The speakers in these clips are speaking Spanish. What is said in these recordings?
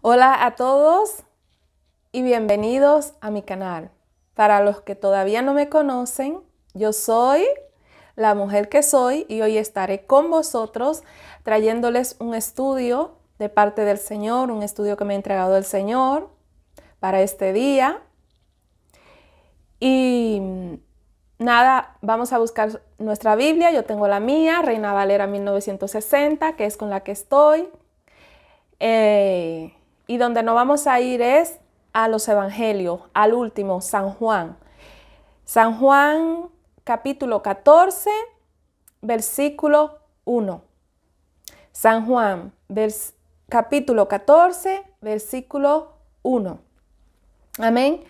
Hola a todos y bienvenidos a mi canal. Para los que todavía no me conocen, yo soy la mujer que soy y hoy estaré con vosotros trayéndoles un estudio de parte del Señor, un estudio que me ha entregado el Señor para este día. Y mm, nada, vamos a buscar nuestra Biblia. Yo tengo la mía, Reina Valera 1960, que es con la que estoy. Eh, y donde nos vamos a ir es a los evangelios, al último, San Juan. San Juan capítulo 14, versículo 1. San Juan, capítulo 14, versículo 1. Amén.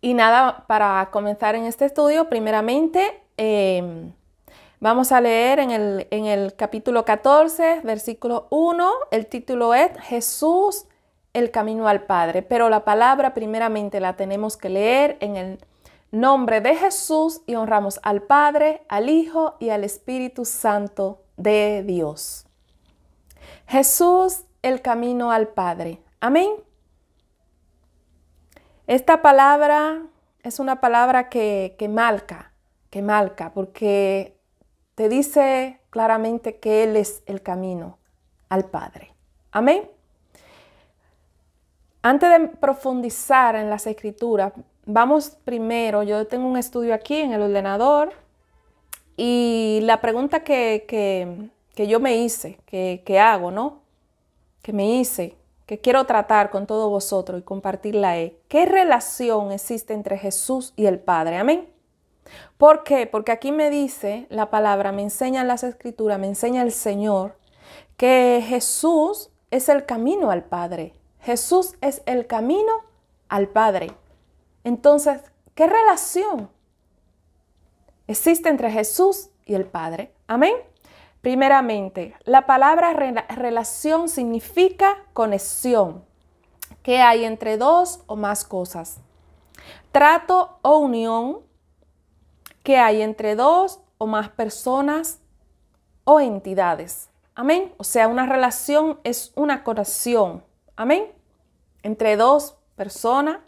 Y nada, para comenzar en este estudio, primeramente em, vamos a leer en el, en el capítulo 14, versículo 1, el título es Jesús el camino al Padre, pero la palabra primeramente la tenemos que leer en el nombre de Jesús y honramos al Padre, al Hijo y al Espíritu Santo de Dios. Jesús, el camino al Padre. Amén. Esta palabra es una palabra que, que marca, que marca, porque te dice claramente que Él es el camino al Padre. Amén. Antes de profundizar en las escrituras, vamos primero, yo tengo un estudio aquí en el ordenador y la pregunta que, yo me hice, que, hago, ¿no? Que me hice, que quiero tratar con todos vosotros y compartirla es, ¿qué relación existe entre Jesús y el Padre? Amén. ¿Por qué? Porque aquí me dice la palabra, me enseña las escrituras, me enseña el Señor, que Jesús es el camino al Padre. Jesús es el camino al Padre. Entonces, ¿qué relación existe entre Jesús y el Padre? Amén. Primeramente, la palabra relación significa conexión que hay entre dos o más cosas. Trato o unión que hay entre dos o más personas o entidades. Amén. O sea, una relación es una conexión. Amén entre dos personas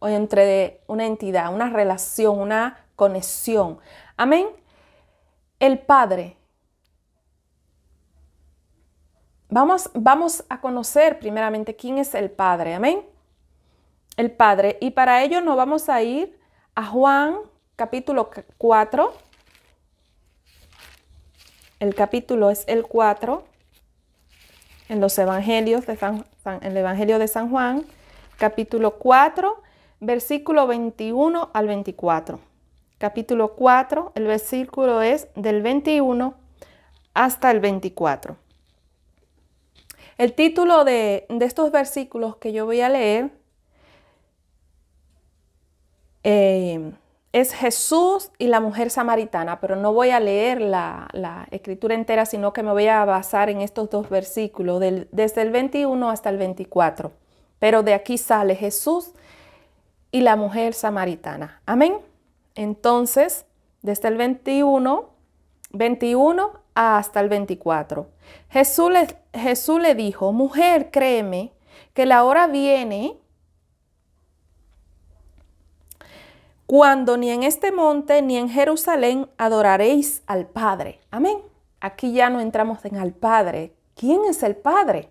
o entre una entidad, una relación, una conexión. Amén. El Padre. Vamos, vamos a conocer primeramente quién es el Padre. Amén. El Padre. Y para ello nos vamos a ir a Juan capítulo 4. El capítulo es el 4 en los Evangelios de San, el Evangelio de San Juan, capítulo 4, versículo 21 al 24. Capítulo 4, el versículo es del 21 hasta el 24. El título de, estos versículos que yo voy a leer eh, es Jesús y la mujer samaritana, pero no voy a leer la, escritura entera, sino que me voy a basar en estos dos versículos, desde el 21 hasta el 24. Pero de aquí sale Jesús y la mujer samaritana. Amén. Entonces, desde el 21, 21 hasta el 24. Jesús Jesús le dijo, mujer, créeme que la hora viene cuando ni en este monte ni en Jerusalén adoraréis al Padre. Amén. Aquí ya no entramos en al Padre. ¿Quién es el Padre?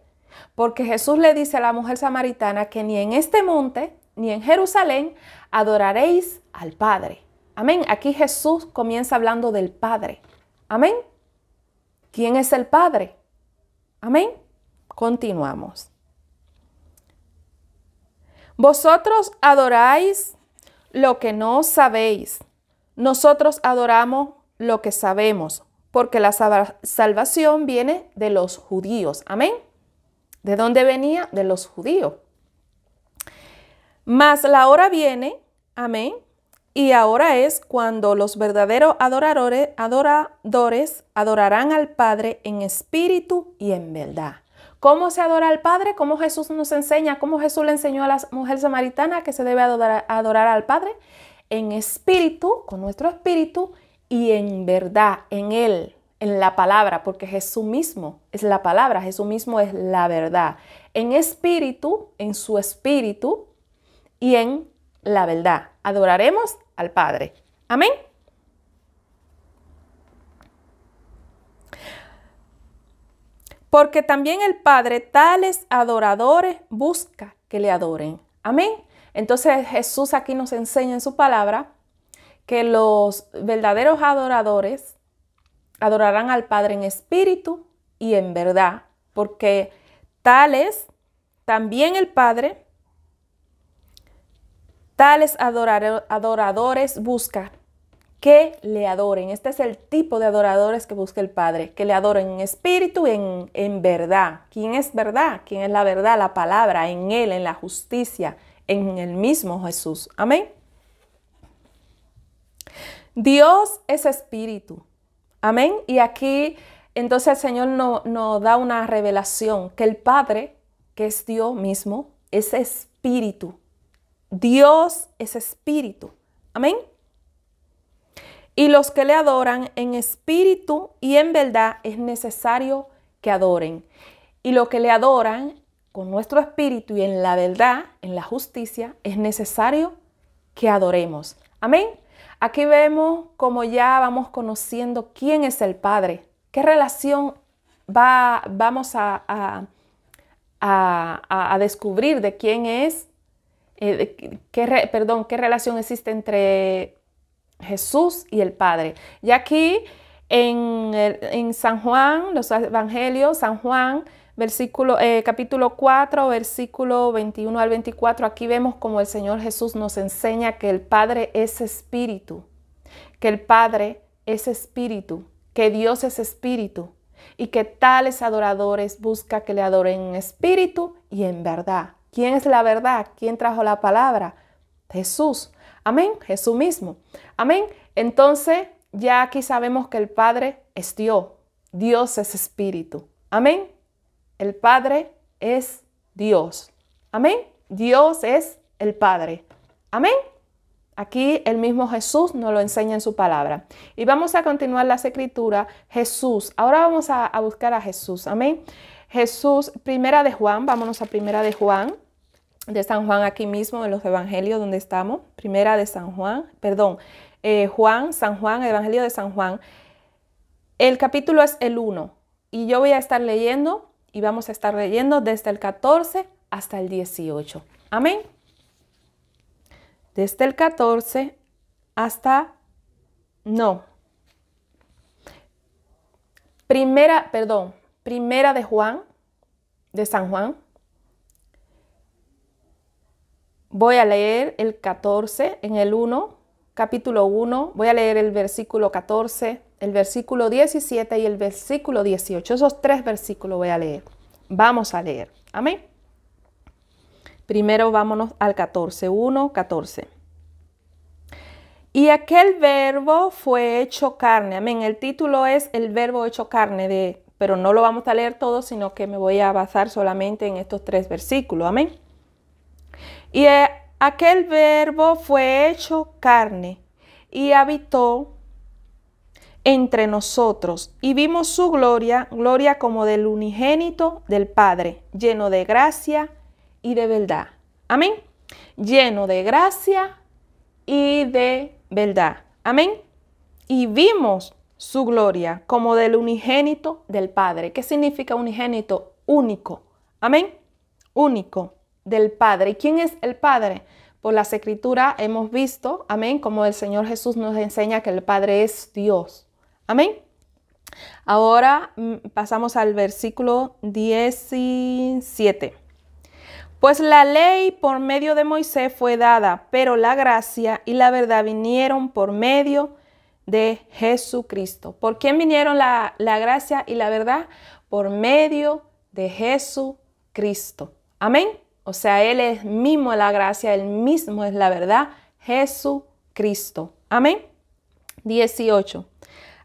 Porque Jesús le dice a la mujer samaritana que ni en este monte ni en Jerusalén adoraréis al Padre. Amén. Aquí Jesús comienza hablando del Padre. Amén. ¿Quién es el Padre? Amén. Continuamos. Vosotros adoráis lo que no sabéis. Nosotros adoramos lo que sabemos, porque la salvación viene de los judíos. Amén. ¿De dónde venía? De los judíos. Mas la hora viene, amén, y ahora es cuando los verdaderos adoradores, adoradores adorarán al Padre en espíritu y en verdad. ¿Cómo se adora al Padre? ¿Cómo Jesús nos enseña? ¿Cómo Jesús le enseñó a la mujer samaritana que se debe adorar, adorar al Padre? En espíritu, con nuestro espíritu, y en verdad, en Él, en la palabra, porque Jesús mismo es la palabra, Jesús mismo es la verdad. En espíritu, en su espíritu y en la verdad. Adoraremos al Padre. Amén. porque también el Padre tales adoradores busca que le adoren. Amén. Entonces Jesús aquí nos enseña en su palabra que los verdaderos adoradores adorarán al Padre en espíritu y en verdad, porque tales también el Padre, tales adoradores busca que le adoren. Este es el tipo de adoradores que busca el Padre, que le adoren en espíritu y en, verdad. ¿Quién es verdad? ¿Quién es la verdad? La palabra, en Él, en la justicia, en el mismo Jesús. Amén. Dios es espíritu. Amén. Y aquí entonces el Señor nos da una revelación que el Padre, que es Dios mismo, es espíritu. Dios es espíritu. Amén. Y los que le adoran en espíritu y en verdad es necesario que adoren. Y los que le adoran con nuestro espíritu y en la verdad, en la justicia, es necesario que adoremos. Amén. Aquí vemos como ya vamos conociendo quién es el Padre, qué relación va, vamos a, a, a, descubrir de quién es, eh, perdón, qué relación existe entre Jesús y el Padre. Y aquí en, San Juan, los Evangelios, San Juan, versículo, eh, capítulo 4, versículo 21 al 24, aquí vemos como el Señor Jesús nos enseña que el Padre es espíritu, que el Padre es espíritu, que Dios es espíritu y que tales adoradores busca que le adoren en espíritu y en verdad. ¿Quién es la verdad? ¿Quién trajo la palabra? Jesús. Amén, Jesús mismo. Amén. Entonces, ya aquí sabemos que el Padre es Dios. Dios es espíritu. Amén. El Padre es Dios. Amén. Dios es el Padre. Amén. Aquí el mismo Jesús nos lo enseña en su palabra. Y vamos a continuar las escrituras. Jesús. Ahora vamos a, a buscar a Jesús. Amén. Jesús, primera de Juan. Vámonos a primera de Juan de San Juan aquí mismo en los evangelios donde estamos. Primera de San Juan, perdón, eh, Juan, San Juan, Evangelio de San Juan. El capítulo es el 1 y yo voy a estar leyendo y vamos a estar leyendo desde el 14 hasta el 18. Amén. Desde el 14 hasta... No. Primera, perdón, primera de Juan, de San Juan, Voy a leer el 14 en el 1, capítulo 1. Voy a leer el versículo 14, el versículo 17 y el versículo 18. Esos tres versículos voy a leer. Vamos a leer. Amén. Primero vámonos al 14, 1, 14. Y aquel verbo fue hecho carne. Amén. El título es El verbo hecho carne de, pero no lo vamos a leer todo, sino que me voy a basar solamente en estos tres versículos. Amén. Y eh, aquel verbo fue hecho carne y habitó entre nosotros y vimos su gloria, gloria como del unigénito del Padre, lleno de gracia y de verdad. Amén. Lleno de gracia y de verdad. Amén. Y vimos su gloria como del unigénito del Padre. ¿Qué significa unigénito? Único. Amén. Único del Padre. ¿Y quién es el Padre? Por las escrituras hemos visto, amén, como el Señor Jesús nos enseña que el Padre es Dios. Amén. Ahora mm, pasamos al versículo 17. Pues la ley por medio de Moisés fue dada, pero la gracia y la verdad vinieron por medio de Jesucristo. ¿Por quién vinieron la, la gracia y la verdad? Por medio de Jesucristo. Amén. O sea, Él es mismo la gracia, Él mismo es la verdad, Jesucristo. Amén. 18.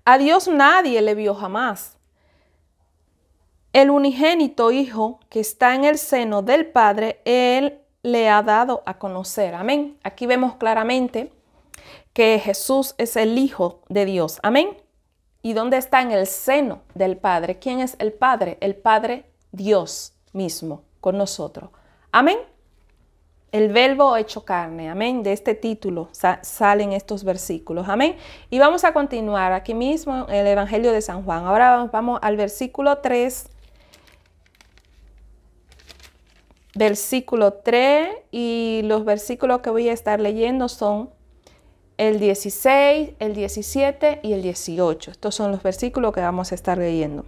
A Dios nadie le vio jamás. El unigénito Hijo que está en el seno del Padre, Él le ha dado a conocer. Amén. Aquí vemos claramente que Jesús es el Hijo de Dios. Amén. ¿Y dónde está en el seno del Padre? ¿Quién es el Padre? El Padre Dios mismo con nosotros. Amén. El verbo hecho carne, amén. De este título salen estos versículos, amén. Y vamos a continuar aquí mismo el Evangelio de San Juan. Ahora vamos al versículo 3. Versículo 3 y los versículos que voy a estar leyendo son el 16, el 17 y el 18. Estos son los versículos que vamos a estar leyendo.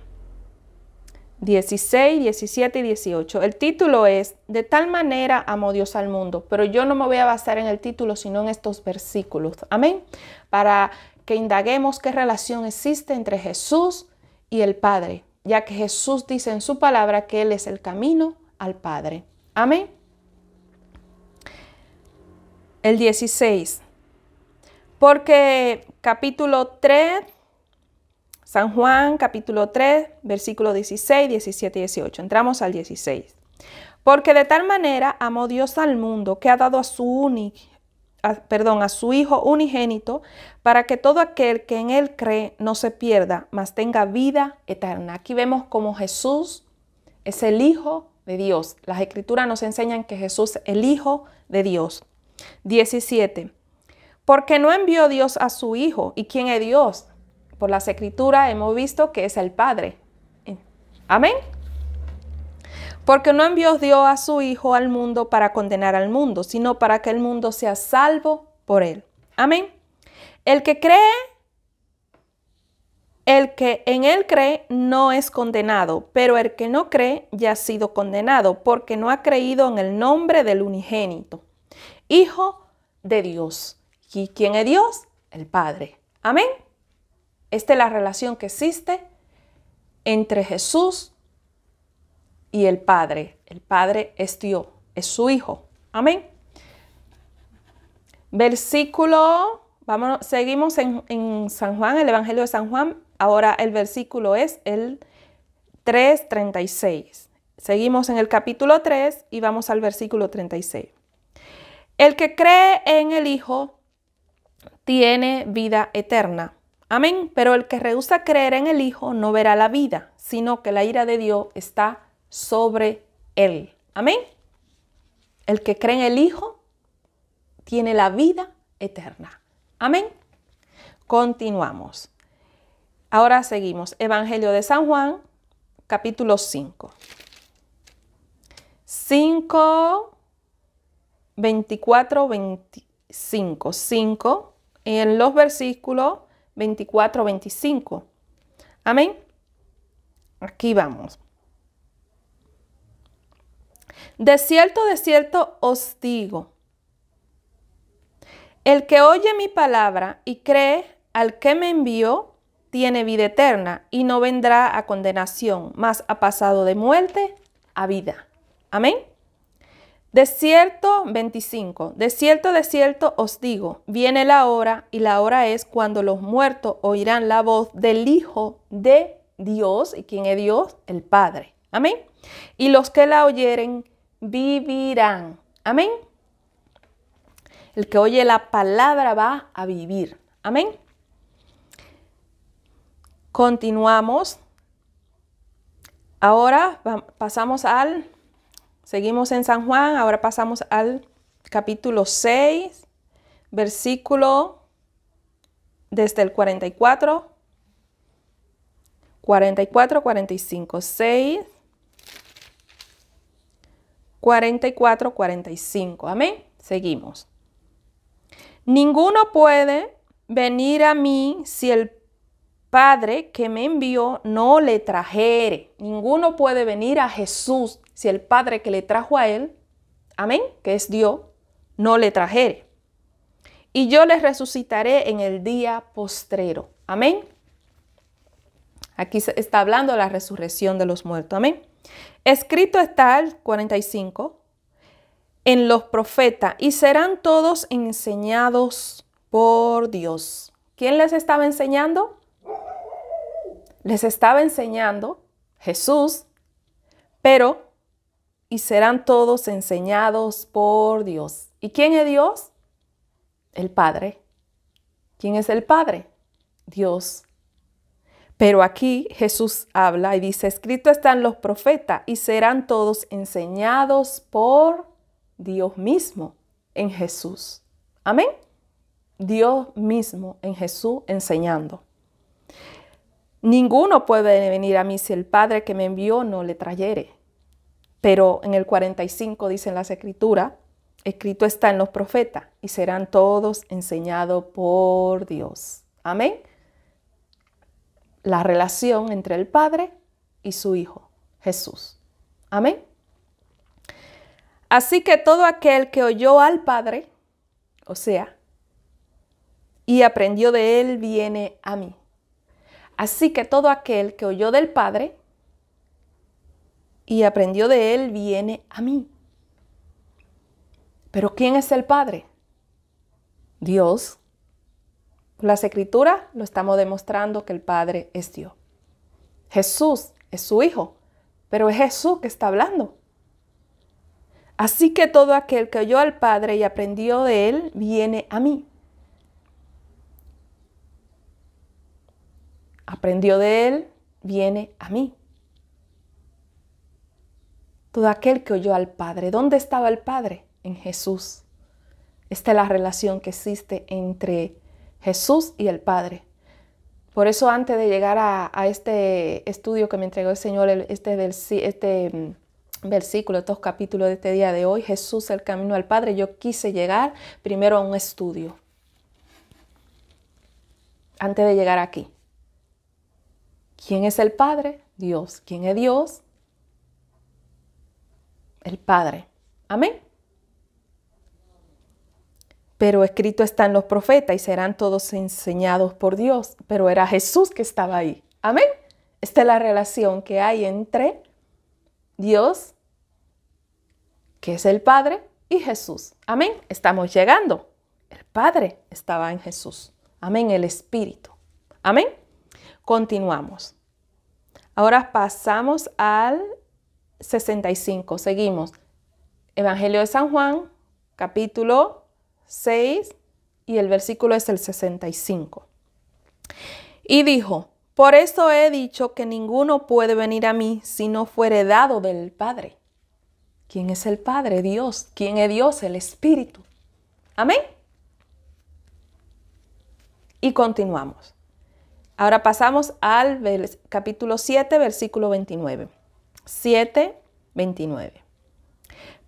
16, 17 y 18. El título es, de tal manera amó Dios al mundo, pero yo no me voy a basar en el título, sino en estos versículos. Amén. Para que indaguemos qué relación existe entre Jesús y el Padre, ya que Jesús dice en su palabra que Él es el camino al Padre. Amén. El 16. Porque capítulo 3, San Juan capítulo 3, versículo 16, 17 y 18. Entramos al 16. Porque de tal manera amó Dios al mundo que ha dado a su perdón, a su Hijo unigénito, para que todo aquel que en Él cree no se pierda, mas tenga vida eterna. Aquí vemos como Jesús es el Hijo de Dios. Las escrituras nos enseñan que Jesús es el Hijo de Dios. 17. Porque no envió Dios a su Hijo. ¿Y quién es Dios? por las escrituras hemos visto que es el Padre. Amén. Porque no envió Dios a su Hijo al mundo para condenar al mundo, sino para que el mundo sea salvo por él. Amén. El que cree, el que en él cree no es condenado, pero el que no cree ya ha sido condenado porque no ha creído en el nombre del unigénito, Hijo de Dios. ¿Y quién es Dios? El Padre. Amén. Esta es la relación que existe entre Jesús y el Padre. El Padre es Dios, es su Hijo. Amén. Versículo, vamos, seguimos en, San Juan, el Evangelio de San Juan. Ahora el versículo es el 3.36. Seguimos en el capítulo 3 y vamos al versículo 36. El que cree en el Hijo tiene vida eterna Amén. Pero el que rehúsa creer en el Hijo no verá la vida, sino que la ira de Dios está sobre él. Amén. El que cree en el Hijo tiene la vida eterna. Amén. Continuamos. Ahora seguimos. Evangelio de San Juan, capítulo 5. 5, 24, 25. 5. En los versículos 24, 25. Amén. Aquí vamos. De cierto, de cierto os digo, el que oye mi palabra y cree al que me envió, tiene vida eterna y no vendrá a condenación, mas ha pasado de muerte a vida. Amén. De cierto, 25. De cierto, de cierto os digo, viene la hora y la hora es cuando los muertos oirán la voz del Hijo de Dios. ¿Y quién es Dios? El Padre. Amén. Y los que la oyeren vivirán. Amén. El que oye la palabra va a vivir. Amén. Continuamos. Ahora pasamos al Seguimos en San Juan, ahora pasamos al capítulo 6, versículo desde el 44, 44, 45, 6, 44, 45. Amén. Seguimos. Ninguno puede venir a mí si el Padre que me envió no le trajere. Ninguno puede venir a Jesús si el Padre que le trajo a él, amén, que es Dios, no le trajere. Y yo le resucitaré en el día postrero. Amén. Aquí está hablando de la resurrección de los muertos. Amén. Escrito está el 45 en los profetas y serán todos enseñados por Dios. ¿Quién les estaba enseñando? Les estaba enseñando Jesús, pero y serán todos enseñados por Dios. ¿Y quién es Dios? El Padre. ¿Quién es el Padre? Dios. Pero aquí Jesús habla y dice, escrito están los profetas y serán todos enseñados por Dios mismo en Jesús. Amén. Dios mismo en Jesús enseñando. Ninguno puede venir a mí si el Padre que me envió no le trayere. Pero en el 45 dicen las escrituras, escrito está en los profetas y serán todos enseñados por Dios. Amén. La relación entre el Padre y su Hijo, Jesús. Amén. Así que todo aquel que oyó al Padre, o sea, y aprendió de él, viene a mí. Así que todo aquel que oyó del Padre y aprendió de él viene a mí. Pero ¿quién es el Padre? Dios. Las escrituras lo estamos demostrando que el Padre es Dios. Jesús es su Hijo, pero es Jesús que está hablando. Así que todo aquel que oyó al Padre y aprendió de él, viene a mí. Aprendió de él, viene a mí todo aquel que oyó al Padre. ¿Dónde estaba el Padre? En Jesús. Esta es la relación que existe entre Jesús y el Padre. Por eso antes de llegar a, este estudio que me entregó el Señor, este, del, este mm, versículo, estos capítulos de este día de hoy, Jesús el camino al Padre, yo quise llegar primero a un estudio. Antes de llegar aquí. ¿Quién es el Padre? Dios. ¿Quién es Dios? El Padre. Amén. Pero escrito están los profetas y serán todos enseñados por Dios, pero era Jesús que estaba ahí. Amén. Esta es la relación que hay entre Dios, que es el Padre, y Jesús. Amén. Estamos llegando. El Padre estaba en Jesús. Amén. El Espíritu. Amén. Continuamos. Ahora pasamos al 65. Seguimos. Evangelio de San Juan, capítulo 6, y el versículo es el 65. Y dijo, por eso he dicho que ninguno puede venir a mí si no fuere dado del Padre. ¿Quién es el Padre? Dios. ¿Quién es Dios? El Espíritu. Amén. Y continuamos. Ahora pasamos al capítulo 7, versículo 29. 7:29.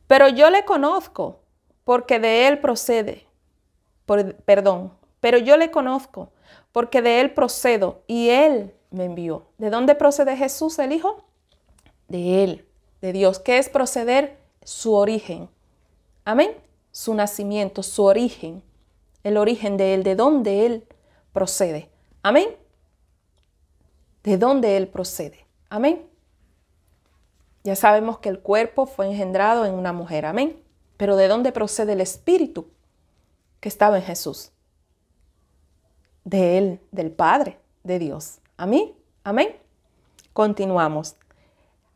Pero yo le conozco porque de él procede, perdón, pero yo le conozco porque de él procedo y él me envió. ¿De dónde procede Jesús el Hijo? De él, de Dios. ¿Qué es proceder? Su origen. Amén. Su nacimiento, su origen. El origen de él, de dónde él procede. Amén. De dónde él procede. Amén. Ya sabemos que el cuerpo fue engendrado en una mujer, amén. Pero ¿de dónde procede el espíritu que estaba en Jesús? De Él, del Padre, de Dios. ¿A mí? Amén. Continuamos.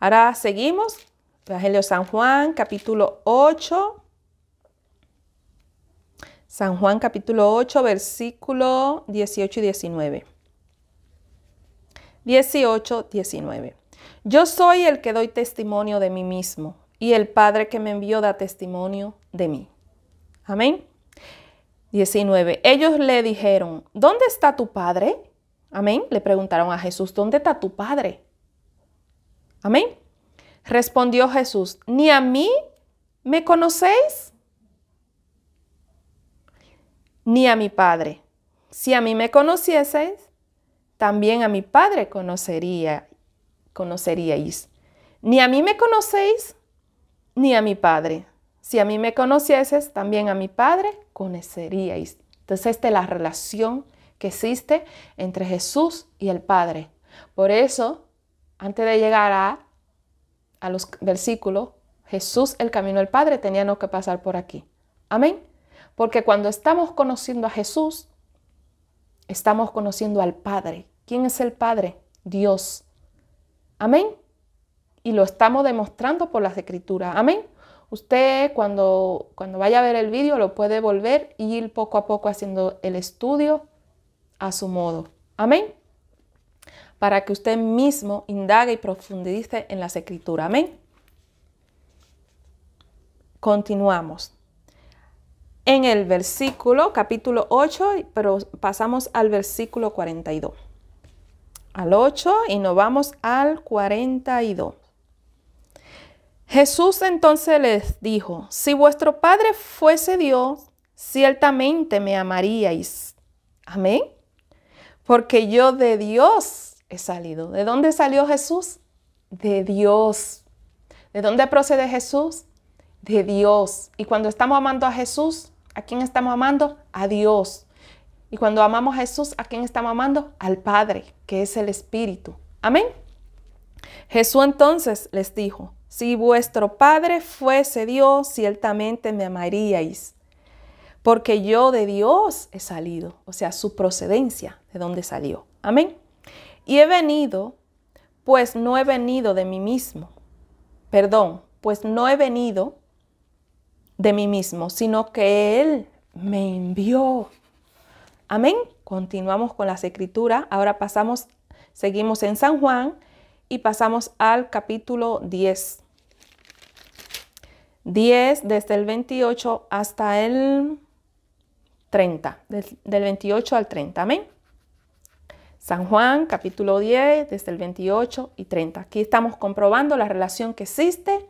Ahora seguimos. Evangelio San Juan, capítulo 8. San Juan, capítulo 8, versículo 18 y 19. 18, 19. Yo soy el que doy testimonio de mí mismo y el Padre que me envió da testimonio de mí. Amén. 19. Ellos le dijeron, ¿dónde está tu Padre? Amén. Le preguntaron a Jesús, ¿dónde está tu Padre? Amén. Respondió Jesús, ¿ni a mí me conocéis? Ni a mi Padre. Si a mí me conocieseis, también a mi Padre conocería conoceríais. Ni a mí me conocéis, ni a mi Padre. Si a mí me conocieses, también a mi Padre conoceríais. Entonces, esta es la relación que existe entre Jesús y el Padre. Por eso, antes de llegar a, los versículos, Jesús, el camino del Padre, no que pasar por aquí. Amén. Porque cuando estamos conociendo a Jesús, estamos conociendo al Padre. ¿Quién es el Padre? Dios. Amén. Y lo estamos demostrando por las escrituras. Amén. Usted cuando, cuando vaya a ver el vídeo lo puede volver y ir poco a poco haciendo el estudio a su modo. Amén. Para que usted mismo indague y profundice en las escrituras. Amén. Continuamos. En el versículo capítulo 8, pero pasamos al versículo 42 al 8 y nos vamos al 42. Jesús entonces les dijo, si vuestro Padre fuese Dios, ciertamente me amaríais. Amén. Porque yo de Dios he salido. ¿De dónde salió Jesús? De Dios. ¿De dónde procede Jesús? De Dios. Y cuando estamos amando a Jesús, ¿a quién estamos amando? A Dios. Y cuando amamos a Jesús, ¿a quién estamos amando? Al Padre, que es el Espíritu. Amén. Jesús entonces les dijo, si vuestro Padre fuese Dios, ciertamente me amaríais, porque yo de Dios he salido, o sea, su procedencia, de donde salió. Amén. Y he venido, pues no he venido de mí mismo, perdón, pues no he venido de mí mismo, sino que Él me envió. Amén. Continuamos con las escrituras. Ahora pasamos, seguimos en San Juan y pasamos al capítulo 10. 10 desde el 28 hasta el 30, del, 28 al 30. Amén. San Juan, capítulo 10, desde el 28 y 30. Aquí estamos comprobando la relación que existe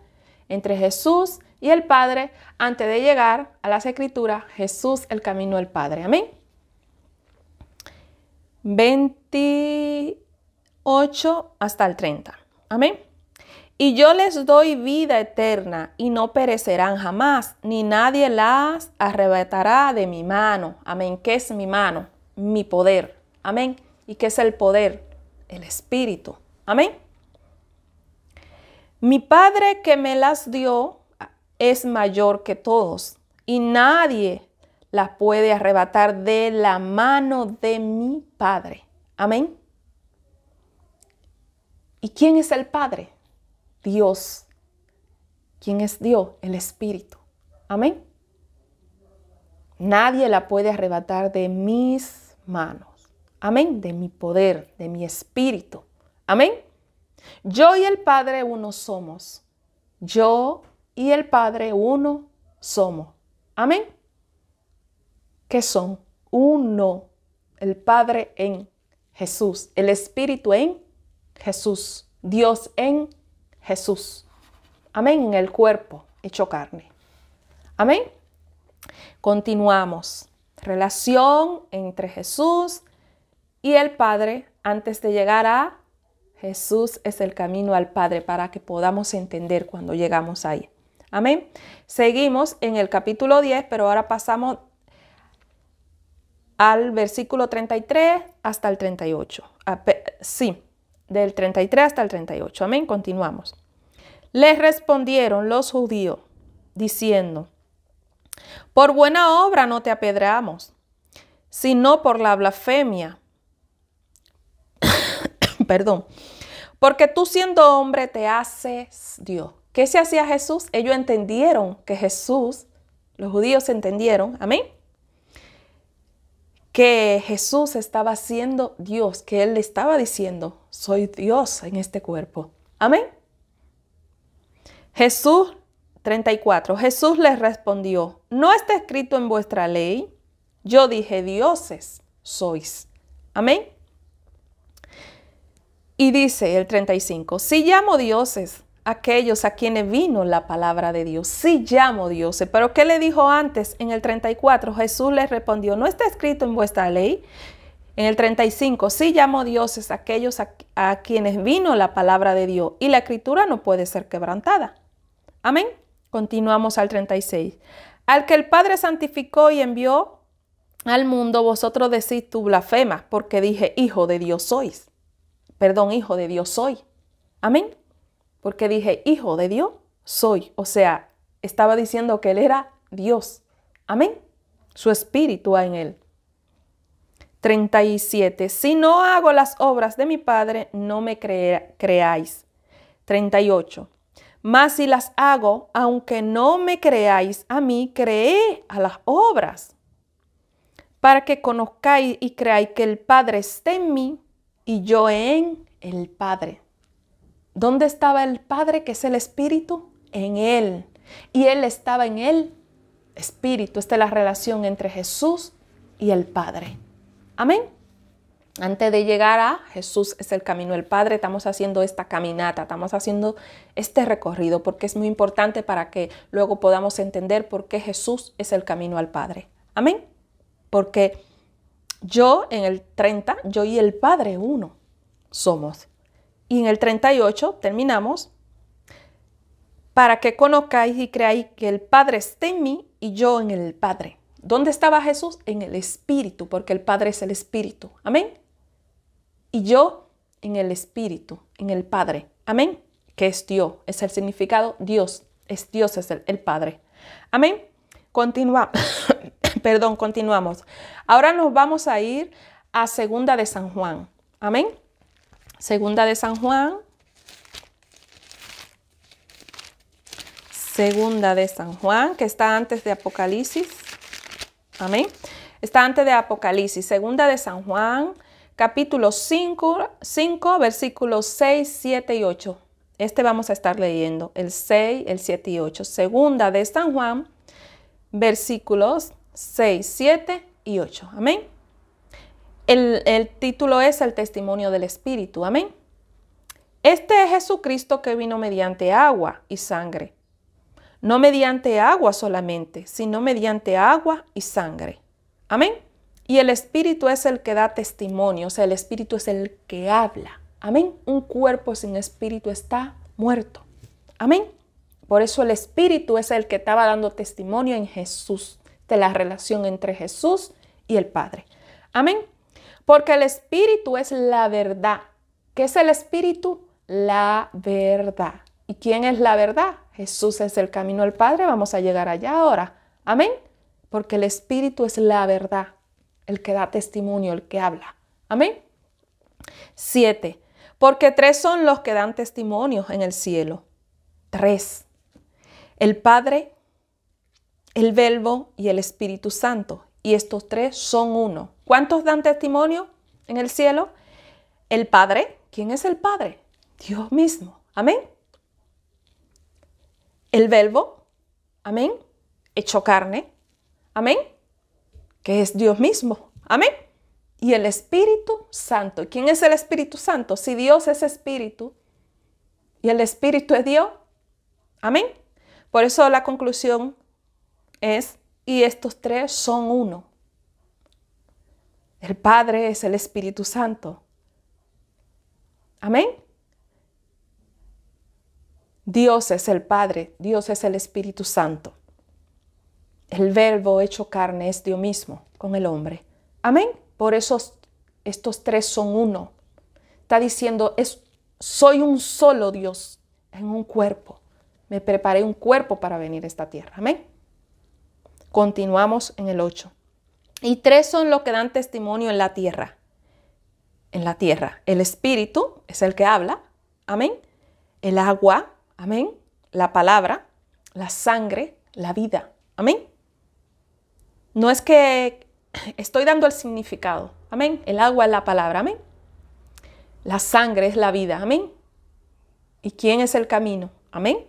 entre Jesús y el Padre antes de llegar a las Escrituras, Jesús el camino del Padre. Amén. 28 hasta el 30. Amén. Y yo les doy vida eterna y no perecerán jamás, ni nadie las arrebatará de mi mano. Amén. ¿Qué es mi mano? Mi poder. Amén. ¿Y qué es el poder? El Espíritu. Amén. Mi Padre que me las dio es mayor que todos y nadie la puede arrebatar de la mano de mi Padre. Amén. ¿Y quién es el Padre? Dios. ¿Quién es Dios? El Espíritu. Amén. Nadie la puede arrebatar de mis manos. Amén. De mi poder, de mi espíritu. Amén. Yo y el Padre uno somos. Yo y el Padre uno somos. Amén que son uno, el Padre en Jesús, el Espíritu en Jesús, Dios en Jesús. Amén, en el cuerpo hecho carne. Amén. Continuamos. Relación entre Jesús y el Padre antes de llegar a Jesús es el camino al Padre para que podamos entender cuando llegamos ahí. Amén. Seguimos en el capítulo 10, pero ahora pasamos al versículo 33 hasta el 38. Sí, del 33 hasta el 38. Amén, continuamos. Les respondieron los judíos diciendo, por buena obra no te apedreamos, sino por la blasfemia. Perdón. Porque tú siendo hombre te haces Dios. ¿Qué se hacía Jesús? Ellos entendieron que Jesús, los judíos entendieron, amén, que Jesús estaba siendo Dios, que Él le estaba diciendo, soy Dios en este cuerpo. Amén. Jesús 34. Jesús les respondió, no está escrito en vuestra ley, yo dije dioses sois. Amén. Y dice el 35, si llamo dioses aquellos a quienes vino la palabra de Dios. Sí llamo dioses, pero ¿qué le dijo antes? En el 34 Jesús les respondió, ¿no está escrito en vuestra ley? En el 35, sí llamo dioses aquellos a, a quienes vino la palabra de Dios y la escritura no puede ser quebrantada. Amén. Continuamos al 36. Al que el Padre santificó y envió al mundo, vosotros decís tu blasfema, porque dije, hijo de Dios sois. Perdón, hijo de Dios soy. Amén porque dije, hijo de Dios soy. O sea, estaba diciendo que Él era Dios. Amén. Su espíritu en Él. 37. Si no hago las obras de mi Padre, no me creáis. 38. Mas si las hago, aunque no me creáis a mí, creé a las obras, para que conozcáis y creáis que el Padre está en mí y yo en el Padre. ¿Dónde estaba el Padre, que es el Espíritu? En Él. Y Él estaba en el Espíritu. Esta es la relación entre Jesús y el Padre. Amén. Antes de llegar a Jesús es el camino al Padre, estamos haciendo esta caminata, estamos haciendo este recorrido porque es muy importante para que luego podamos entender por qué Jesús es el camino al Padre. Amén. Porque yo en el 30, yo y el Padre uno somos y en el 38 terminamos, para que conozcáis y creáis que el Padre está en mí y yo en el Padre. ¿Dónde estaba Jesús? En el Espíritu, porque el Padre es el Espíritu. Amén. Y yo en el Espíritu, en el Padre. Amén. Que es Dios, es el significado Dios, es Dios, es el, el Padre. Amén. Continuamos. Perdón, continuamos. Ahora nos vamos a ir a segunda de San Juan. Amén. Segunda de San Juan. Segunda de San Juan, que está antes de Apocalipsis. Amén. Está antes de Apocalipsis. Segunda de San Juan, capítulo 5, 5 versículos 6, 7 y 8. Este vamos a estar leyendo, el 6, el 7 y 8. Segunda de San Juan, versículos 6, 7 y 8. Amén. El, título es El testimonio del Espíritu. Amén. Este es Jesucristo que vino mediante agua y sangre. No mediante agua solamente, sino mediante agua y sangre. Amén. Y el Espíritu es el que da testimonio, o sea, el Espíritu es el que habla. Amén. Un cuerpo sin Espíritu está muerto. Amén. Por eso el Espíritu es el que estaba dando testimonio en Jesús, de la relación entre Jesús y el Padre. Amén. Porque el espíritu es la verdad. ¿Qué es el espíritu? La verdad. ¿Y quién es la verdad? Jesús es el camino al Padre. Vamos a llegar allá ahora. Amén. Porque el espíritu es la verdad, el que da testimonio, el que habla. Amén. Siete. Porque tres son los que dan testimonio en el cielo. Tres. El Padre, el Verbo y el Espíritu Santo y estos tres son uno. ¿Cuántos dan testimonio en el cielo? El Padre. ¿Quién es el Padre? Dios mismo. Amén. El Verbo. Amén. Hecho carne. Amén. Que es Dios mismo. Amén. Y el Espíritu Santo. ¿Quién es el Espíritu Santo? Si Dios es Espíritu y el Espíritu es Dios. Amén. Por eso la conclusión es y estos tres son uno. El Padre es el Espíritu Santo. Amén. Dios es el Padre, Dios es el Espíritu Santo. El verbo hecho carne es Dios mismo con el hombre. Amén. Por eso estos tres son uno. Está diciendo, es, soy un solo Dios en un cuerpo. Me preparé un cuerpo para venir a esta tierra. Amén. Continuamos en el 8. Y tres son los que dan testimonio en la tierra. En la tierra. El espíritu es el que habla. Amén. El agua. Amén. La palabra. La sangre. La vida. Amén. No es que estoy dando el significado. Amén. El agua es la palabra. Amén. La sangre es la vida. Amén. ¿Y quién es el camino? Amén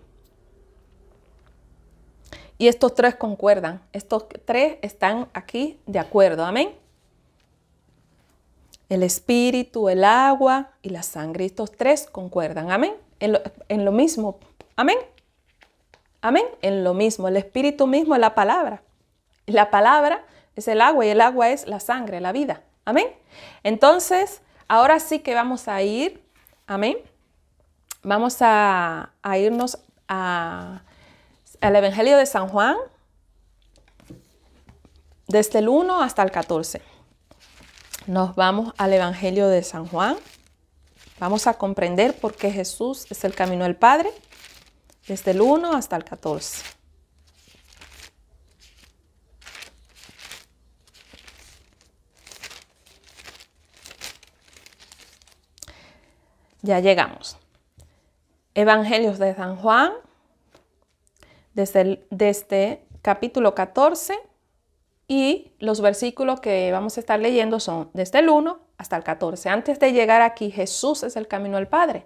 y estos tres concuerdan. Estos tres están aquí de acuerdo. Amén. El espíritu, el agua y la sangre. Estos tres concuerdan. Amén. En lo, mismo. Amén. Amén. En lo mismo. El espíritu mismo es la palabra. La palabra es el agua y el agua es la sangre, la vida. Amén. Entonces, ahora sí que vamos a ir. Amén. Vamos a irnos a al Evangelio de San Juan, desde el 1 hasta el 14. Nos vamos al Evangelio de San Juan. Vamos a comprender por qué Jesús es el camino del Padre, desde el 1 hasta el 14. Ya llegamos. Evangelios de San Juan, desde, el, capítulo 14 y los versículos que vamos a estar leyendo son desde el 1 hasta el 14. Antes de llegar aquí, Jesús es el camino al Padre.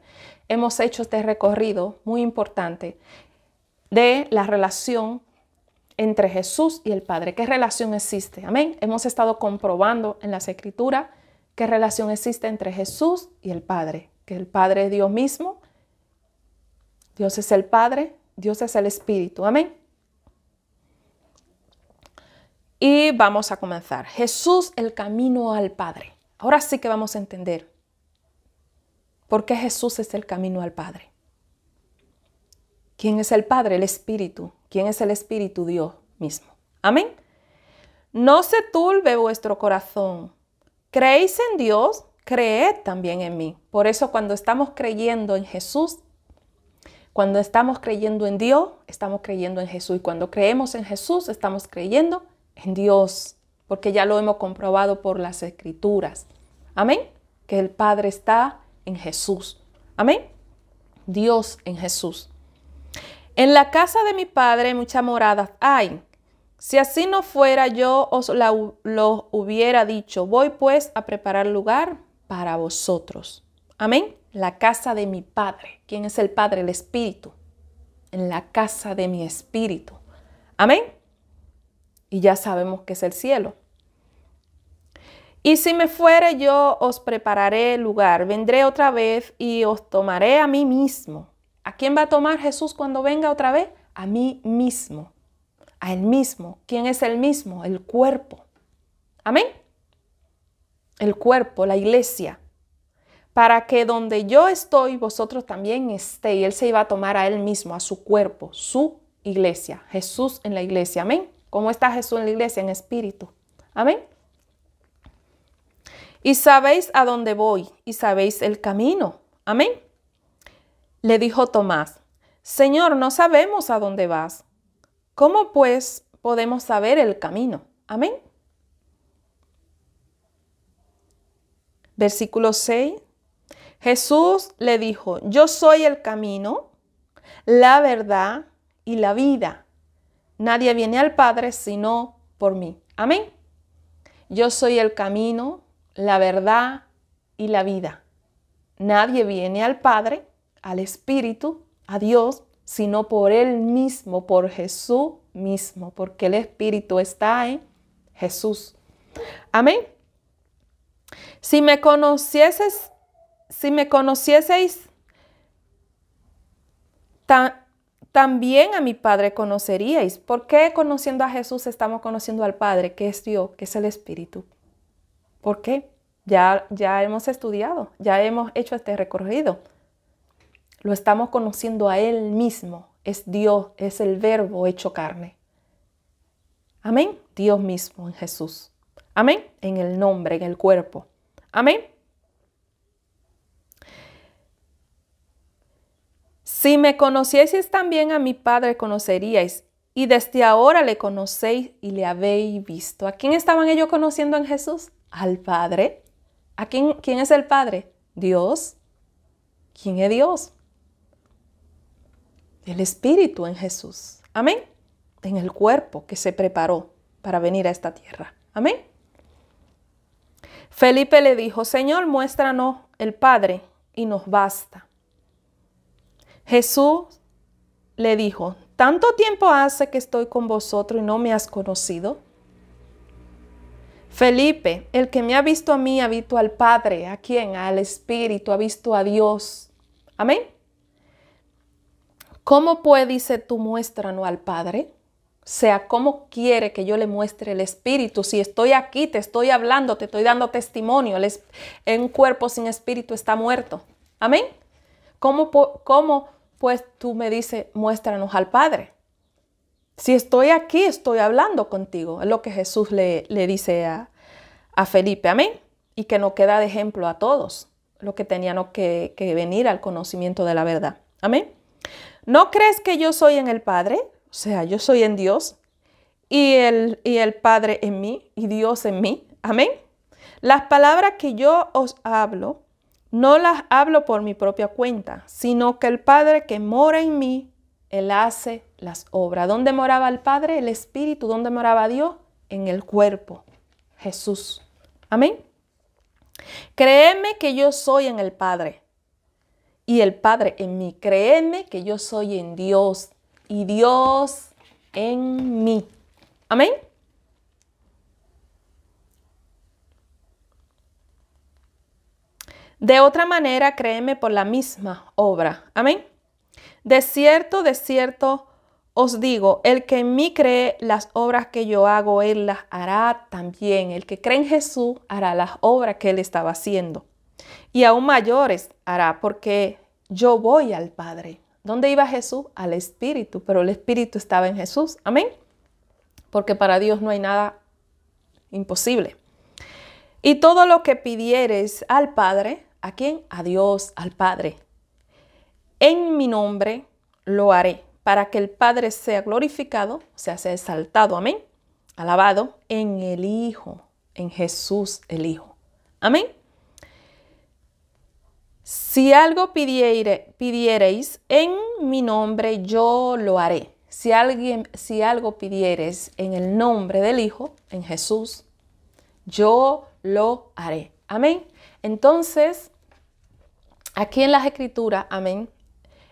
Hemos hecho este recorrido muy importante de la relación entre Jesús y el Padre. ¿Qué relación existe? Amén. Hemos estado comprobando en las escrituras qué relación existe entre Jesús y el Padre. Que el Padre es Dios mismo, Dios es el Padre, Dios es el Espíritu. Amén. Y vamos a comenzar. Jesús, el camino al Padre. Ahora sí que vamos a entender por qué Jesús es el camino al Padre. ¿Quién es el Padre? El Espíritu. ¿Quién es el Espíritu? Dios mismo. Amén. No se turbe vuestro corazón. ¿Creéis en Dios? Creed también en mí. Por eso cuando estamos creyendo en Jesús, cuando estamos creyendo en Dios, estamos creyendo en Jesús. Y cuando creemos en Jesús, estamos creyendo en Dios, porque ya lo hemos comprobado por las escrituras. Amén. Que el Padre está en Jesús. Amén. Dios en Jesús. En la casa de mi Padre muchas moradas hay. Si así no fuera, yo os lo hubiera dicho. Voy pues a preparar lugar para vosotros. Amén la casa de mi Padre. ¿Quién es el Padre? El Espíritu. En la casa de mi Espíritu. Amén. Y ya sabemos que es el cielo. Y si me fuere, yo os prepararé el lugar. Vendré otra vez y os tomaré a mí mismo. ¿A quién va a tomar Jesús cuando venga otra vez? A mí mismo. A él mismo. ¿Quién es el mismo? El cuerpo. Amén. El cuerpo, la iglesia para que donde yo estoy, vosotros también estéis. Él se iba a tomar a él mismo, a su cuerpo, su iglesia, Jesús en la iglesia. Amén. ¿Cómo está Jesús en la iglesia? En espíritu. Amén. Y sabéis a dónde voy y sabéis el camino. Amén. Le dijo Tomás, Señor, no sabemos a dónde vas. ¿Cómo pues podemos saber el camino? Amén. Versículo 6 Jesús le dijo, yo soy el camino, la verdad y la vida. Nadie viene al Padre sino por mí. Amén. Yo soy el camino, la verdad y la vida. Nadie viene al Padre, al Espíritu, a Dios, sino por Él mismo, por Jesús mismo, porque el Espíritu está en Jesús. Amén. Si me conocieses si me conocieseis, también a mi Padre conoceríais. ¿Por qué conociendo a Jesús estamos conociendo al Padre, que es Dios, que es el Espíritu? ¿Por qué? Ya, ya hemos estudiado, ya hemos hecho este recorrido. Lo estamos conociendo a Él mismo. Es Dios, es el verbo hecho carne. Amén. Dios mismo en Jesús. Amén. En el nombre, en el cuerpo. Amén. Si me conocieseis también a mi Padre conoceríais, y desde ahora le conocéis y le habéis visto. ¿A quién estaban ellos conociendo en Jesús? Al Padre. ¿A quién, quién es el Padre? Dios. ¿Quién es Dios? El Espíritu en Jesús. Amén. En el cuerpo que se preparó para venir a esta tierra. Amén. Felipe le dijo, Señor, muéstranos el Padre y nos basta. Jesús le dijo, ¿tanto tiempo hace que estoy con vosotros y no me has conocido? Felipe, el que me ha visto a mí, ha visto al Padre, ¿a quién? Al Espíritu, ha visto a Dios. Amén. ¿Cómo puede, dice, tú no al Padre? O sea, ¿cómo quiere que yo le muestre el Espíritu? Si estoy aquí, te estoy hablando, te estoy dando testimonio. Un cuerpo sin Espíritu está muerto. Amén. ¿Cómo, cómo pues tú me dices, muéstranos al Padre. Si estoy aquí, estoy hablando contigo. Es lo que Jesús le, dice a, a, Felipe, amén. Y que nos queda de ejemplo a todos, lo que tenían que, que venir al conocimiento de la verdad. Amén. ¿No crees que yo soy en el Padre? O sea, yo soy en Dios y el, y el Padre en mí y Dios en mí. Amén. Las palabras que yo os hablo no las hablo por mi propia cuenta, sino que el Padre que mora en mí, Él hace las obras. ¿Dónde moraba el Padre? El Espíritu. ¿Dónde moraba Dios? En el cuerpo. Jesús. Amén. Créeme que yo soy en el Padre y el Padre en mí. Créeme que yo soy en Dios y Dios en mí. Amén. De otra manera, créeme por la misma obra. Amén. De cierto, de cierto, os digo, el que en mí cree, las obras que yo hago, él las hará también. El que cree en Jesús hará las obras que él estaba haciendo. Y aún mayores hará, porque yo voy al Padre. ¿Dónde iba Jesús? Al Espíritu, pero el Espíritu estaba en Jesús. Amén. Porque para Dios no hay nada imposible. Y todo lo que pidieres al Padre, ¿A quién? A Dios, al Padre. En mi nombre lo haré, para que el Padre sea glorificado, o sea, sea exaltado, amén, alabado, en el Hijo, en Jesús el Hijo. Amén. Si algo pidierais, pidiereis en mi nombre, yo lo haré. Si, alguien, si algo pidieres en el nombre del Hijo, en Jesús, yo lo haré. Amén. Entonces, aquí en las escrituras, amén,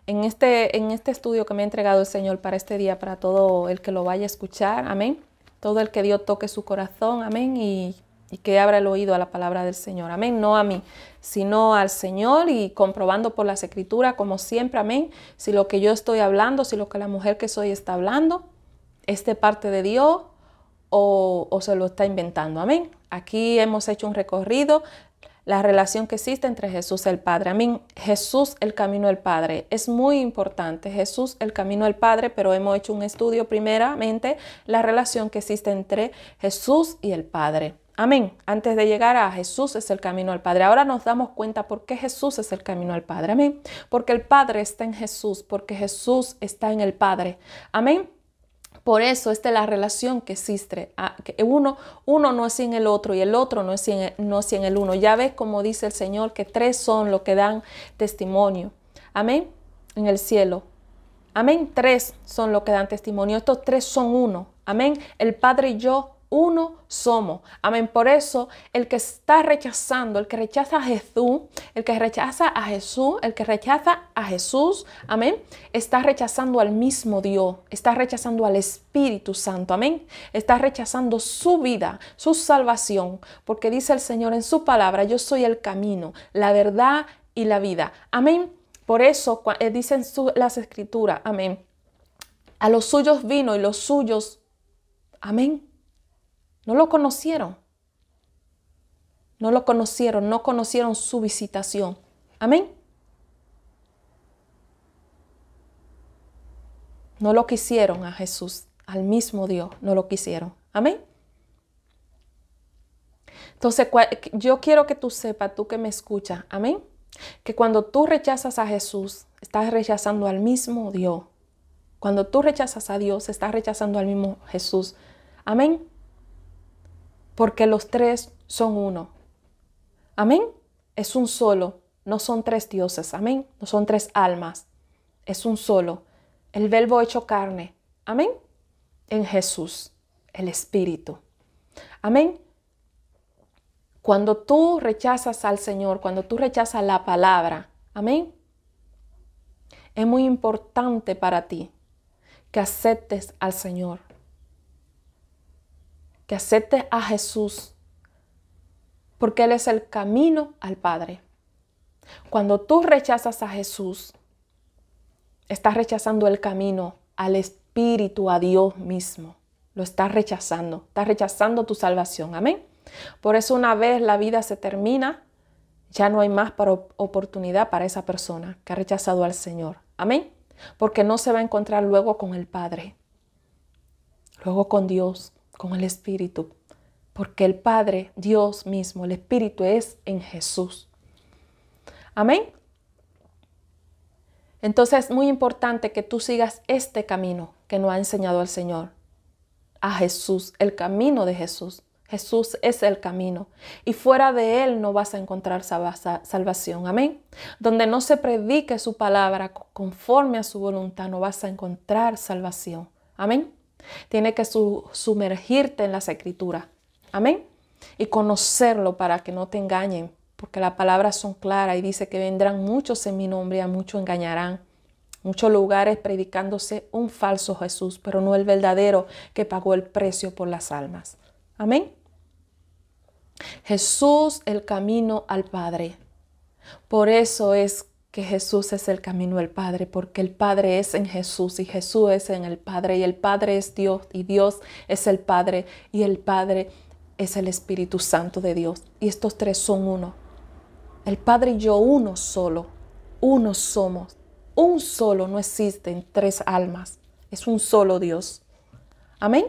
en este, en este estudio que me ha entregado el Señor para este día, para todo el que lo vaya a escuchar, amén, todo el que Dios toque su corazón, amén, y, que abra el oído a la palabra del Señor, amén, no a mí, sino al Señor y comprobando por las escrituras, como siempre, amén, si lo que yo estoy hablando, si lo que la mujer que soy está hablando, este parte de Dios o, o se lo está inventando, amén. Aquí hemos hecho un recorrido la relación que existe entre Jesús y el Padre. Amén. Jesús el camino al Padre es muy importante. Jesús el camino al Padre, pero hemos hecho un estudio primeramente la relación que existe entre Jesús y el Padre. Amén. Antes de llegar a Jesús es el camino al Padre. Ahora nos damos cuenta por qué Jesús es el camino al Padre. Amén. Porque el Padre está en Jesús, porque Jesús está en el Padre. Amén. Por eso esta es la relación que existe. Ah, que uno, uno no es sin el otro y el otro no es sin no el uno. Ya ves como dice el Señor que tres son los que dan testimonio. Amén. En el cielo. Amén. Tres son los que dan testimonio. Estos tres son uno. Amén. El Padre y yo uno somos. Amén. Por eso el que está rechazando, el que rechaza a Jesús, el que rechaza a Jesús, el que rechaza a Jesús, amén, está rechazando al mismo Dios, está rechazando al Espíritu Santo, amén. Está rechazando su vida, su salvación, porque dice el Señor en su palabra, yo soy el camino, la verdad y la vida. Amén. Por eso eh, dicen las escrituras, amén. A los suyos vino y los suyos, amén no lo conocieron. No lo conocieron, no conocieron su visitación. Amén. No lo quisieron a Jesús, al mismo Dios, no lo quisieron. Amén. Entonces, yo quiero que tú sepas, tú que me escuchas, amén, que cuando tú rechazas a Jesús, estás rechazando al mismo Dios. Cuando tú rechazas a Dios, estás rechazando al mismo Jesús. Amén porque los tres son uno. Amén. Es un solo, no son tres dioses, amén, no son tres almas, es un solo. El verbo hecho carne, amén, en Jesús, el Espíritu. Amén. Cuando tú rechazas al Señor, cuando tú rechazas la palabra, amén, es muy importante para ti que aceptes al Señor, que aceptes a Jesús, porque Él es el camino al Padre. Cuando tú rechazas a Jesús, estás rechazando el camino al Espíritu, a Dios mismo. Lo estás rechazando, estás rechazando tu salvación. Amén. Por eso una vez la vida se termina, ya no hay más oportunidad para esa persona que ha rechazado al Señor. Amén. Porque no se va a encontrar luego con el Padre, luego con Dios con el Espíritu, porque el Padre, Dios mismo, el Espíritu es en Jesús. Amén. Entonces es muy importante que tú sigas este camino que nos ha enseñado el Señor, a Jesús, el camino de Jesús. Jesús es el camino y fuera de Él no vas a encontrar salvación. Amén. Donde no se predique su palabra conforme a su voluntad no vas a encontrar salvación. Amén. Tiene que sumergirte en las escrituras. Amén. Y conocerlo para que no te engañen, porque las palabras son claras y dice que vendrán muchos en mi nombre, y a muchos engañarán. Muchos lugares predicándose un falso Jesús, pero no el verdadero que pagó el precio por las almas. Amén. Jesús el camino al Padre. Por eso es que Jesús es el camino del Padre, porque el Padre es en Jesús y Jesús es en el Padre y el Padre es Dios y Dios es el Padre y el Padre es el Espíritu Santo de Dios. Y estos tres son uno. El Padre y yo uno solo, uno somos. Un solo no existen tres almas, es un solo Dios. Amén.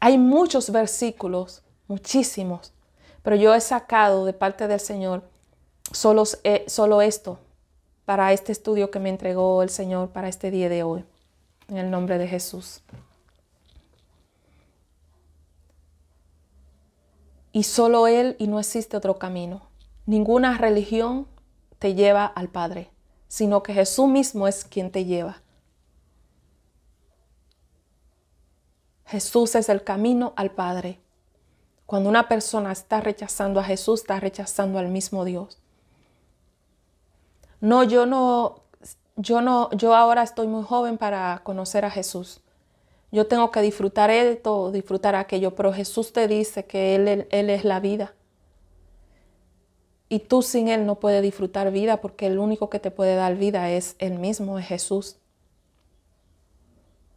Hay muchos versículos, muchísimos, pero yo he sacado de parte del Señor solo, eh, solo esto para este estudio que me entregó el Señor para este día de hoy. En el nombre de Jesús. Y solo Él y no existe otro camino. Ninguna religión te lleva al Padre, sino que Jesús mismo es quien te lleva. Jesús es el camino al Padre. Cuando una persona está rechazando a Jesús, está rechazando al mismo Dios. No, yo no, yo no, yo ahora estoy muy joven para conocer a Jesús. Yo tengo que disfrutar esto, disfrutar aquello, pero Jesús te dice que Él, él es la vida. Y tú sin Él no puedes disfrutar vida porque el único que te puede dar vida es Él mismo, es Jesús.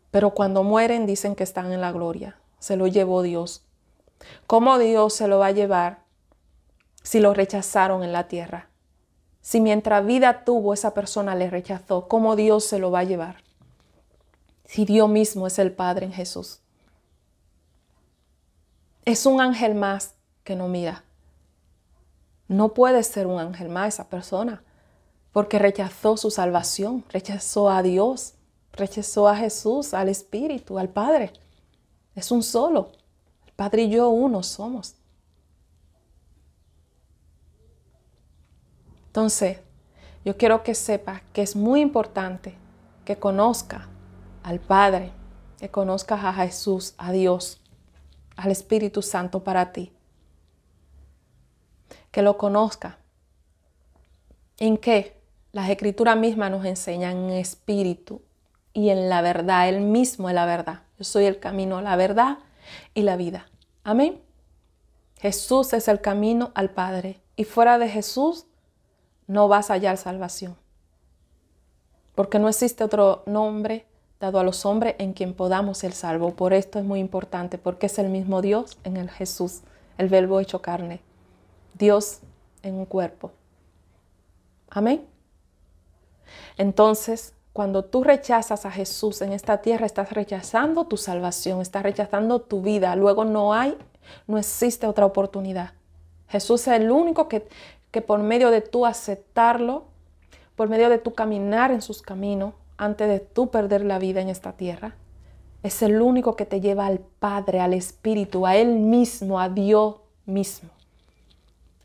Pero cuando mueren dicen que están en la gloria. Se lo llevó Dios. ¿Cómo Dios se lo va a llevar si lo rechazaron en la tierra? Si mientras vida tuvo esa persona le rechazó, ¿cómo Dios se lo va a llevar? Si Dios mismo es el Padre en Jesús. Es un ángel más que no mira. No puede ser un ángel más esa persona, porque rechazó su salvación, rechazó a Dios, rechazó a Jesús, al Espíritu, al Padre. Es un solo. El Padre y yo uno somos. Entonces, yo quiero que sepas que es muy importante que conozca al Padre, que conozcas a Jesús, a Dios, al Espíritu Santo para ti. Que lo conozca. ¿En qué? Las escrituras mismas nos enseñan en espíritu y en la verdad. Él mismo es la verdad. Yo soy el camino, la verdad y la vida. Amén. Jesús es el camino al Padre. Y fuera de Jesús no vas a hallar salvación. Porque no existe otro nombre dado a los hombres en quien podamos ser salvos. Por esto es muy importante, porque es el mismo Dios en el Jesús, el verbo hecho carne. Dios en un cuerpo. Amén. Entonces, cuando tú rechazas a Jesús en esta tierra, estás rechazando tu salvación, estás rechazando tu vida. Luego no hay, no existe otra oportunidad. Jesús es el único que, que por medio de tú aceptarlo, por medio de tú caminar en sus caminos, antes de tú perder la vida en esta tierra, es el único que te lleva al Padre, al Espíritu, a Él mismo, a Dios mismo.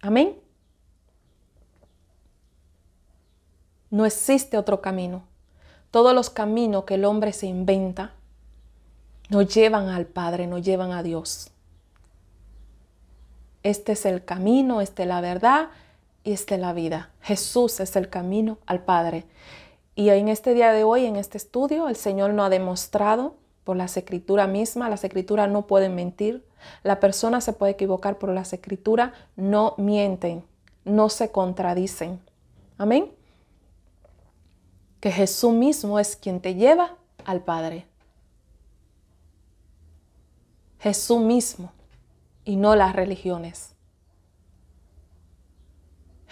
Amén. No existe otro camino. Todos los caminos que el hombre se inventa nos llevan al Padre, nos llevan a Dios. Este es el camino, esta es la verdad, y es de la vida. Jesús es el camino al Padre. Y en este día de hoy, en este estudio, el Señor nos ha demostrado por la Escritura misma. las escrituras no pueden mentir, la persona se puede equivocar, por las escrituras no mienten, no se contradicen. Amén. Que Jesús mismo es quien te lleva al Padre. Jesús mismo y no las religiones.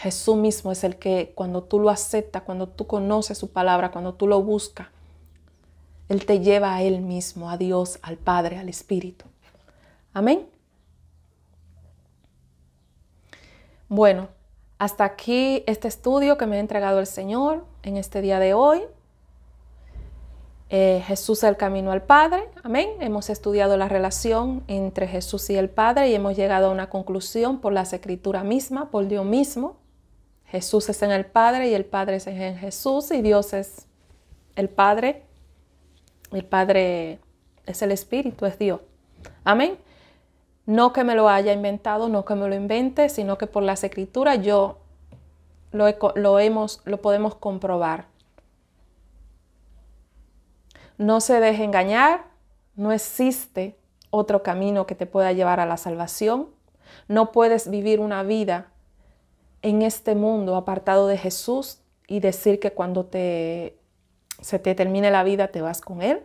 Jesús mismo es el que cuando tú lo aceptas, cuando tú conoces su palabra, cuando tú lo buscas, Él te lleva a Él mismo, a Dios, al Padre, al Espíritu. Amén. Bueno, hasta aquí este estudio que me ha entregado el Señor en este día de hoy. Eh, Jesús es el camino al Padre. Amén. Hemos estudiado la relación entre Jesús y el Padre y hemos llegado a una conclusión por la Escritura misma, por Dios mismo. Jesús es en el Padre y el Padre es en Jesús y Dios es el Padre. El Padre es el Espíritu, es Dios. Amén. No que me lo haya inventado, no que me lo invente, sino que por las escrituras yo lo, hemos, lo podemos comprobar. No se deje engañar, no existe otro camino que te pueda llevar a la salvación. No puedes vivir una vida en este mundo apartado de Jesús y decir que cuando se te termine la vida te vas con Él.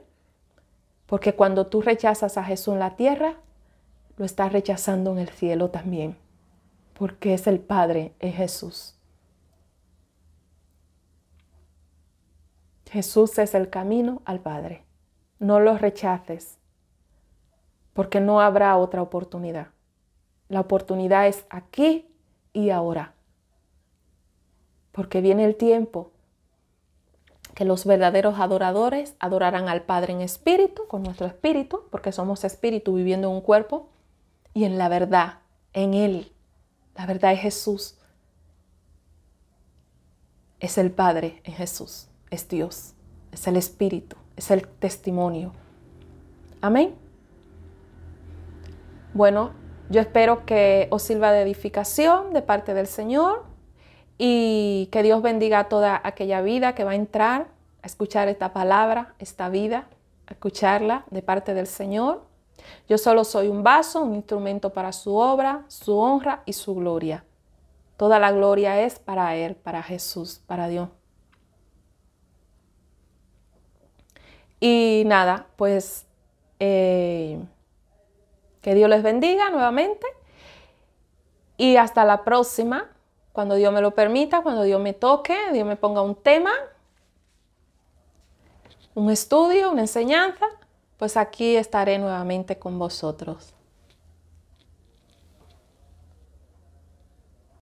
Porque cuando tú rechazas a Jesús en la tierra, lo estás rechazando en el cielo también. Porque es el Padre, en Jesús. Jesús es el camino al Padre. No lo rechaces, porque no habrá otra oportunidad. La oportunidad es aquí y ahora porque viene el tiempo que los verdaderos adoradores adorarán al Padre en espíritu, con nuestro espíritu, porque somos espíritu viviendo en un cuerpo, y en la verdad, en Él. La verdad es Jesús. Es el Padre en Jesús, es Dios, es el Espíritu, es el testimonio. Amén. Bueno, yo espero que os sirva de edificación de parte del Señor y que Dios bendiga toda aquella vida que va a entrar a escuchar esta palabra, esta vida, a escucharla de parte del Señor. Yo solo soy un vaso, un instrumento para su obra, su honra y su gloria. Toda la gloria es para Él, para Jesús, para Dios. Y nada, pues eh, que Dios les bendiga nuevamente y hasta la próxima. Cuando Dios me lo permita, cuando Dios me toque, Dios me ponga un tema, un estudio, una enseñanza, pues aquí estaré nuevamente con vosotros.